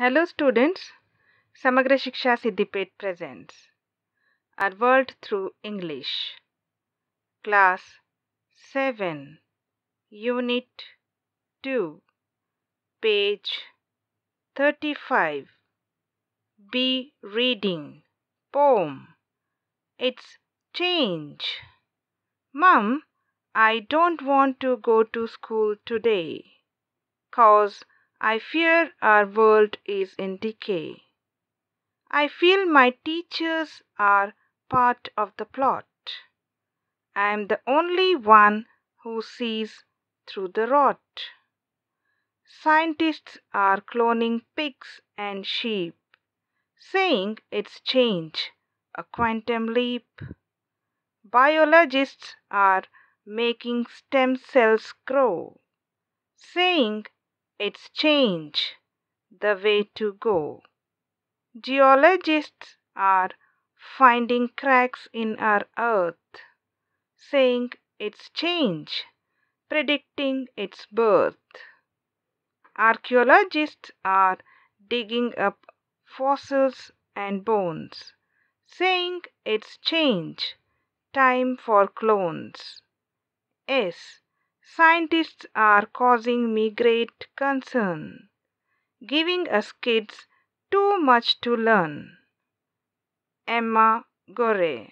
Hello students, Samagra Shiksha Siddipet presents Our World Through English Class 7 Unit 2 Page 35 Be Reading Poem It's Change Mum, I don't want to go to school today. Cause I fear our world is in decay. I feel my teachers are part of the plot. I am the only one who sees through the rot. Scientists are cloning pigs and sheep, saying it's change, a quantum leap. Biologists are making stem cells grow, saying it's change, the way to go. Geologists are finding cracks in our earth, saying it's change, predicting its birth. Archaeologists are digging up fossils and bones, saying it's change, time for clones. Yes, scientists are causing me great concern, giving us kids too much to learn. Emma Gore